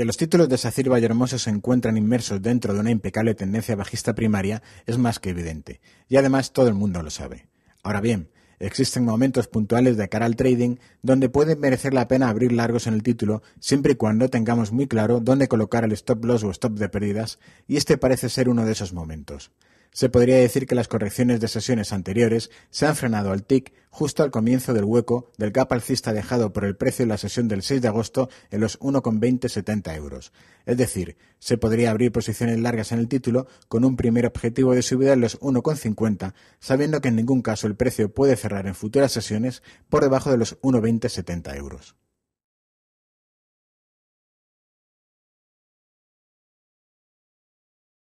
Que los títulos de Sacir Hermoso se encuentran inmersos dentro de una impecable tendencia bajista primaria es más que evidente, y además todo el mundo lo sabe. Ahora bien, existen momentos puntuales de cara al trading donde puede merecer la pena abrir largos en el título siempre y cuando tengamos muy claro dónde colocar el stop loss o stop de pérdidas, y este parece ser uno de esos momentos. Se podría decir que las correcciones de sesiones anteriores se han frenado al TIC justo al comienzo del hueco del gap alcista dejado por el precio en la sesión del 6 de agosto en los 1,2070 euros. Es decir, se podría abrir posiciones largas en el título con un primer objetivo de subida en los 1,50, sabiendo que en ningún caso el precio puede cerrar en futuras sesiones por debajo de los 1,2070 euros.